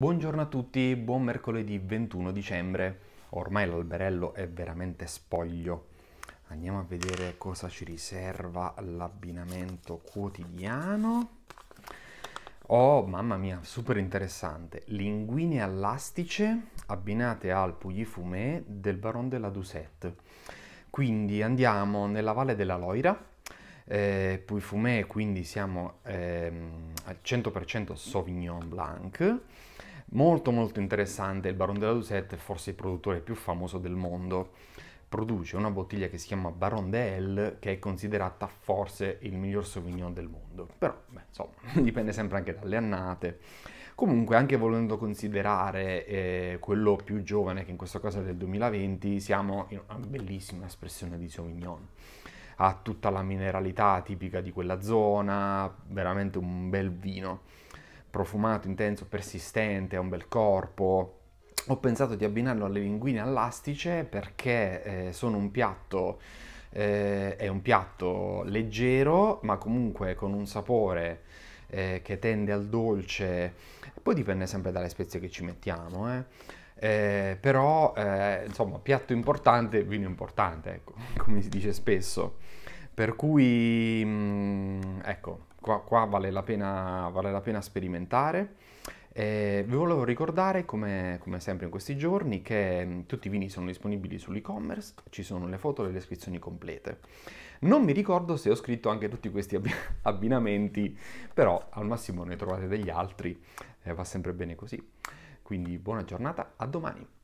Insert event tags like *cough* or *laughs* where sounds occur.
Buongiorno a tutti, buon mercoledì 21 dicembre. Ormai l'alberello è veramente spoglio. Andiamo a vedere cosa ci riserva l'abbinamento quotidiano. Oh, mamma mia, super interessante. Linguine all'astice abbinate al Puglifumé del Baron de la Dusette. Quindi andiamo nella Valle della Loira, eh, Puglifumé, quindi siamo ehm, al 100% Sauvignon Blanc Molto molto interessante, il Baron de la Dusette è forse il produttore più famoso del mondo. Produce una bottiglia che si chiama Baron de L, che è considerata forse il miglior Sauvignon del mondo. Però, beh, insomma, *laughs* dipende sempre anche dalle annate. Comunque, anche volendo considerare eh, quello più giovane, che in questa cosa è del 2020, siamo in una bellissima espressione di Sauvignon ha tutta la mineralità tipica di quella zona, veramente un bel vino profumato, intenso, persistente, ha un bel corpo. Ho pensato di abbinarlo alle linguine all'astice perché eh, sono un piatto, eh, è un piatto leggero ma comunque con un sapore eh, che tende al dolce, poi dipende sempre dalle spezie che ci mettiamo, eh. Eh, però eh, insomma piatto importante, vino importante, ecco, *laughs* come si dice spesso, per cui mh, mm, ecco qua, qua vale, la pena, vale, la pena, sperimentare. Eh, vi volevo ricordare, come, come, sempre in questi giorni, che mm, tutti i vini sono disponibili sull'e-commerce, ci sono le foto e le descrizioni complete. Non mi ricordo se ho scritto anche tutti questi *laughs* abbinamenti, però al massimo ne trovate degli altri, eh, va sempre bene così. Quindi buona giornata, a domani!